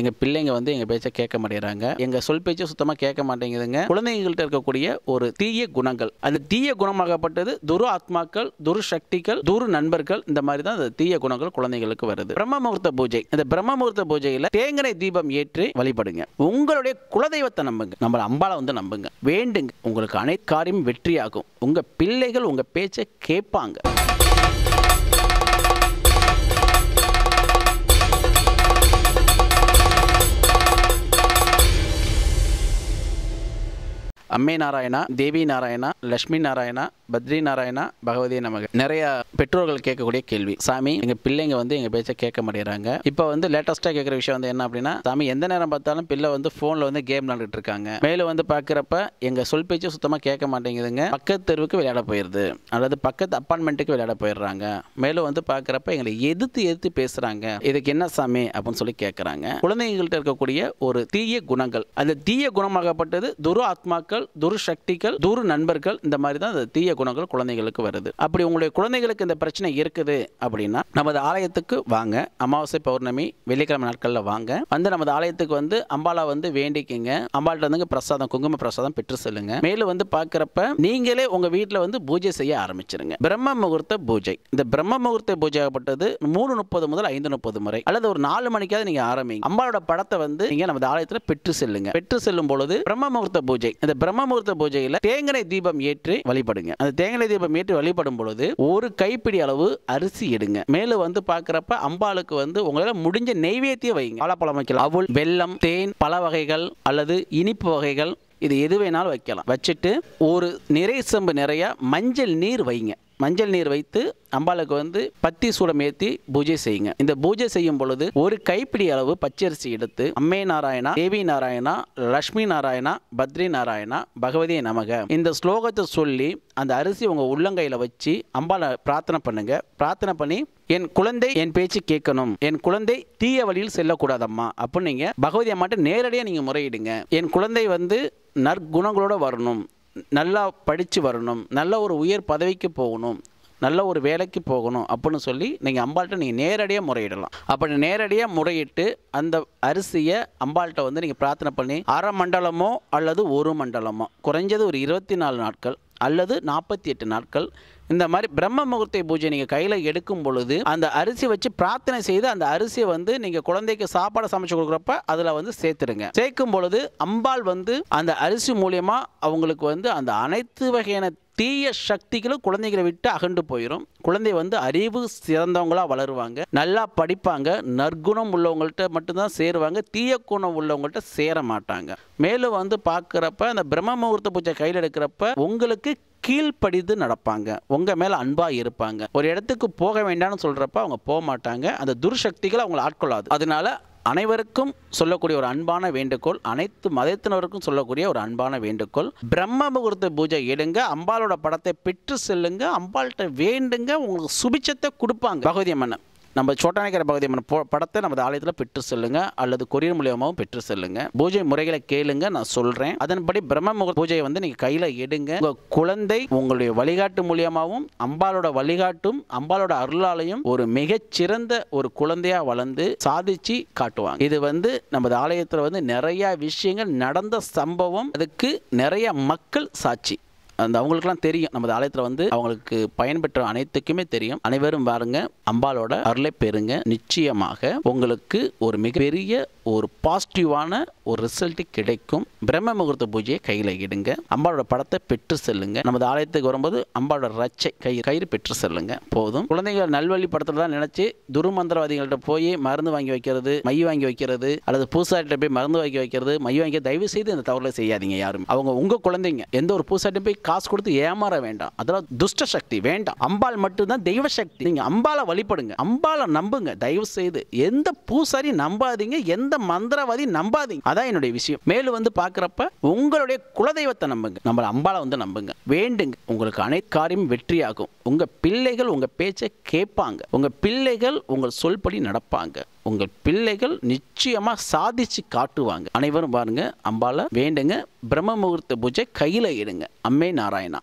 எங்கள் பிள்ளைங்க வந்து எங்கள் பேச்சை கேட்க மாட்டேங்கிறாங்க எங்கள் சொல் பேச்சை சுத்தமாக கேட்க மாட்டேங்குதுங்க குழந்தைங்கள்ட்ட இருக்கக்கூடிய ஒரு தீய குணங்கள் அந்த தீய குணமாகப்பட்டது துரு ஆத்மாக்கள் துரு சக்திகள் துரு நண்பர்கள் இந்த மாதிரி தான் அந்த தீய குணங்கள் குழந்தைங்களுக்கு வருது பிரம்ம முகூர்த்த பூஜை இந்த பிரம்ம முகூர்த்த பூஜையில் தேங்கனை தீபம் ஏற்றி வழிபடுங்க உங்களுடைய குலதெய்வத்தை நம்புங்க நம்ம அம்பால வந்து நம்புங்க வேண்டுங்க உங்களுக்கு அனைத்து காரியம் வெற்றியாகும் உங்கள் பிள்ளைகள் உங்கள் பேச்சை கேட்பாங்க அம்மை நாராயணா தேவி நாராயணா லட்சுமி நாராயணா பத்ரி நாராயணா பகவதி நமக நிறைய பெற்றோர்கள் கேட்கக்கூடிய கேள்வி சாமி எங்கள் பிள்ளைங்க வந்து எங்கள் பேச்சை கேட்க மாட்டேறாங்க இப்போ வந்து லேட்டஸ்ட்டாக கேட்குற விஷயம் வந்து என்ன அப்படின்னா சாமி எந்த நேரம் பார்த்தாலும் பிள்ளை வந்து ஃபோனில் வந்து கேம் விளாண்டுட்டு இருக்காங்க மேலும் வந்து பார்க்குறப்ப எங்கள் சொல் பேச்சும் சுத்தமாக கேட்க மாட்டேங்குதுங்க பக்கத்து தெருவுக்கு விளையாட போயிடுது அல்லது பக்கத்து அப்பார்ட்மெண்ட்டுக்கு விளையாட போயிடுறாங்க மேலும் வந்து பார்க்குறப்ப எங்களை எதிர்த்து எதிர்த்து பேசுகிறாங்க இதுக்கு என்ன சாமி அப்படின்னு சொல்லி கேட்குறாங்க குழந்தைங்கள்ட்ட இருக்கக்கூடிய ஒரு தீய குணங்கள் அந்த தீய குணமாகப்பட்டது துரு ஆத்மாக்கள் துரு சக்திகள் துரு நண்பர்கள் இந்த மாதிரி தான் அந்த தீய குணங்கள் குழந்தைகளுக்கு வருது அப்படி உங்களுடைய குழந்தைகளுக்கு இந்த பிரச்சனை இருக்குது அப்படின்னா நமது ஆலயத்துக்கு வாங்க அமாவாசை பௌர்ணமி வெள்ளிக்கிழமை நாட்களில் வாங்க வந்து நமது ஆலயத்துக்கு வந்து அம்பாலா வந்து வேண்டிக்கிங்க அம்பாள்கிட்ட வந்து பிரசாதம் குங்கும பிரசாதம் பெற்று செல்லுங்க மேலும் வந்து பார்க்குறப்ப நீங்களே உங்கள் வீட்டில் வந்து பூஜை செய்ய ஆரம்பிச்சிருங்க பிரம்ம முகூர்த்த பூஜை இந்த பிரம்ம முகூர்த்த பூஜைப்பட்டது மூணு முப்பது முதல் ஐந்து முப்பது முறை அல்லது ஒரு நாலு மணிக்காவது நீங்கள் ஆரம்பிங்க அம்பாலோட படத்தை வந்து நீங்கள் நமது ஆலயத்தில் பெற்று செல்லுங்க பெற்று செல்லும் பொழுது பிரம்ம முகூர்த்த பூஜை இந்த பிரம்ம பிரம்மமுகூர்த்த பூஜையில் தேங்கனை தீபம் ஏற்றி வழிபடுங்க அந்த தேங்கனை தீபம் ஏற்றி வழிபடும் பொழுது ஒரு கைப்பிடி அளவு அரிசி எடுங்க மேலே வந்து பார்க்குறப்ப அம்பாளுக்கு வந்து உங்களால் முடிஞ்ச நெய்வேத்திய வைங்க வாழைப்பழம் வைக்கலாம் அவுள் வெல்லம் தேன் பல வகைகள் அல்லது இனிப்பு வகைகள் இது எது வேணாலும் வைக்கலாம் வச்சுட்டு ஒரு நிறை செம்பு நிறைய மஞ்சள் நீர் வைங்க மஞ்சள் நீர் வைத்து அம்பாளுக்கு வந்து பத்தி சூடம் ஏற்றி பூஜை செய்யுங்க இந்த பூஜை செய்யும் பொழுது ஒரு கைப்பிடி அளவு பச்சரிசி எடுத்து அம்மே நாராயணா தேவி நாராயணா லக்ஷ்மி நாராயணா பத்ரி நாராயணா பகவதியை நமக இந்த ஸ்லோகத்தை சொல்லி அந்த அரிசி உங்கள் உள்ளங்கையில் வச்சு அம்பாளை பிரார்த்தனை பண்ணுங்க பிரார்த்தனை பண்ணி என் குழந்தை என் பேச்சு கேட்கணும் என் குழந்தை தீய வழியில் செல்லக்கூடாதம்மா அப்படின்னு நீங்கள் பகவதியை மட்டும் நேரடியாக நீங்கள் முறையிடுங்க என் குழந்தை வந்து நற்குணங்களோடு வரணும் நல்லா படித்து வரணும் நல்ல ஒரு உயர் பதவிக்கு போகணும் நல்ல ஒரு வேலைக்கு போகணும் அப்படின்னு சொல்லி நீங்கள் அம்பாள்கிட்ட நீங்கள் நேரடியாக முறையிடலாம் அப்படி நேரடியாக முறையிட்டு அந்த அரிசியை அம்பாள்கிட்ட வந்து நீங்கள் பிரார்த்தனை பண்ணி அரை மண்டலமோ அல்லது ஒரு மண்டலமோ குறைஞ்சது ஒரு இருபத்தி நாலு நாட்கள் அல்லது நாற்பத்தி எட்டு நாட்கள் இந்த மாதிரி பிரம்ம முகூர்த்தை பூஜை நீங்கள் கையில் எடுக்கும் பொழுது அந்த அரிசி வச்சு பிரார்த்தனை செய்து அந்த அரிசியை வந்து நீங்கள் குழந்தைக்கு சாப்பாடு சமைச்சு கொடுக்குறப்ப அதில் வந்து சேர்த்துடுங்க சேர்க்கும் பொழுது அம்பாள் வந்து அந்த அரிசி மூலியமாக அவங்களுக்கு வந்து அந்த அனைத்து வகையான தீய சக்திகளும் குழந்தைகளை விட்டு அகண்டு போயிடும் குழந்தை வந்து அறிவு சிறந்தவங்களாக வளருவாங்க நல்லா படிப்பாங்க நற்குணம் உள்ளவங்கள்ட்ட மட்டும்தான் சேருவாங்க தீய குணம் உள்ளவங்கள்ட்ட சேர மாட்டாங்க மேலும் வந்து பார்க்குறப்ப அந்த பிரம்ம முகூர்த்த பூஜை கையில் எடுக்கிறப்ப உங்களுக்கு கீழ்ப்படிந்து நடப்பாங்க உங்கள் மேலே அன்பாக இருப்பாங்க ஒரு இடத்துக்கு போக வேண்டாம்னு சொல்கிறப்ப அவங்க போக மாட்டாங்க அந்த துர்சக்திகளை அவங்களை ஆட்கொள்ளாது அதனால அனைவருக்கும் சொல்லக்கூடிய ஒரு அன்பான வேண்டுகோள் அனைத்து மதத்தினருக்கும் சொல்லக்கூடிய ஒரு அன்பான வேண்டுகோள் பிரம்ம முகூர்த்த பூஜை எடுங்க அம்பாலோட படத்தை பெற்று செல்லுங்க அம்பாள்கிட்ட வேண்டுங்க உங்களுக்கு சுபிச்சத்தை கொடுப்பாங்க பகுதி மன்னன் நம்ம சோட்டானிக்கிற பகுதி படத்தை நமது ஆலயத்தில் பெற்று செல்லுங்க அல்லது கொரியர் மூலியமாகவும் பெற்று செல்லுங்க பூஜை முறைகளை கேளுங்க நான் சொல்கிறேன் அதன்படி பிரம்ம முக பூஜையை வந்து நீங்கள் கையில் எடுங்க உங்கள் குழந்தை உங்களுடைய வழிகாட்டு மூலியமாகவும் அம்பாலோட வழிகாட்டும் அம்பாலோட அருளாலையும் ஒரு மிகச்சிறந்த ஒரு குழந்தையாக வளர்ந்து சாதிச்சு காட்டுவாங்க இது வந்து நமது ஆலயத்தில் வந்து நிறைய விஷயங்கள் நடந்த சம்பவம் அதுக்கு நிறைய மக்கள் சாட்சி அந்த அவங்களுக்குலாம் தெரியும் நமது ஆலயத்தில் வந்து அவங்களுக்கு பயன்பெற்ற அனைத்துக்குமே தெரியும் அனைவரும் வாருங்க அம்பாலோட அருளை பெறுங்க நிச்சயமாக உங்களுக்கு ஒரு மிகப்பெரிய ஒரு பாசிட்டிவான ஒரு ரிசல்ட் கிடைக்கும் பிரம்ம முகூர்த்த பூஜையை கையில் இடுங்க அம்பாளோட படத்தை பெற்று செல்லுங்க நமது ஆலயத்துக்கு வரும்போது அம்பாளோட ரச்சை கை கயிறு பெற்று செல்லுங்க போதும் குழந்தைகள் நல்வழி படத்தில் தான் நினச்சி துருமந்திரவாதிகள்கிட்ட போய் மருந்து வாங்கி வைக்கிறது மை வாங்கி வைக்கிறது அல்லது பூசாரிகிட்ட போய் மருந்து வாங்கி வைக்கிறது மை வாங்கி தயவு செய்து இந்த தவறில் செய்யாதீங்க யாரும் அவங்க உங்கள் குழந்தைங்க எந்த ஒரு பூசாரிட்ட போய் காசு கொடுத்து ஏமாற வேண்டாம் அதெல்லாம் துஷ்ட சக்தி வேண்டாம் அம்பாள் மட்டும்தான் தெய்வ சக்தி நீங்க அம்பால வழிபடுங்க அம்பால நம்புங்க தயவு செய்து எந்த பூசாரி நம்பாதீங்க எந்த மந்திரவாதி நம்பாதீங்க அதான் என்னுடைய விஷயம் மேலும் வந்து பார்க்குறப்ப உங்களுடைய குலதெய்வத்தை நம்புங்க நம்மளை அம்பால வந்து நம்புங்க வேண்டுங்க உங்களுக்கு அனைத்து காரியம் வெற்றியாகும் உங்கள் பிள்ளைகள் உங்கள் பேச்சை கேட்பாங்க உங்கள் பிள்ளைகள் உங்கள் சொல்படி நடப்பாங்க உங்கள் பிள்ளைகள் நிச்சயமாக சாதிச்சு காட்டுவாங்க அனைவரும் பாருங்க அம்பால வேண்டுங்க பிரம்ம முகூர்த்த பூஜை கையில் இருங்க அம்மே நாராயணா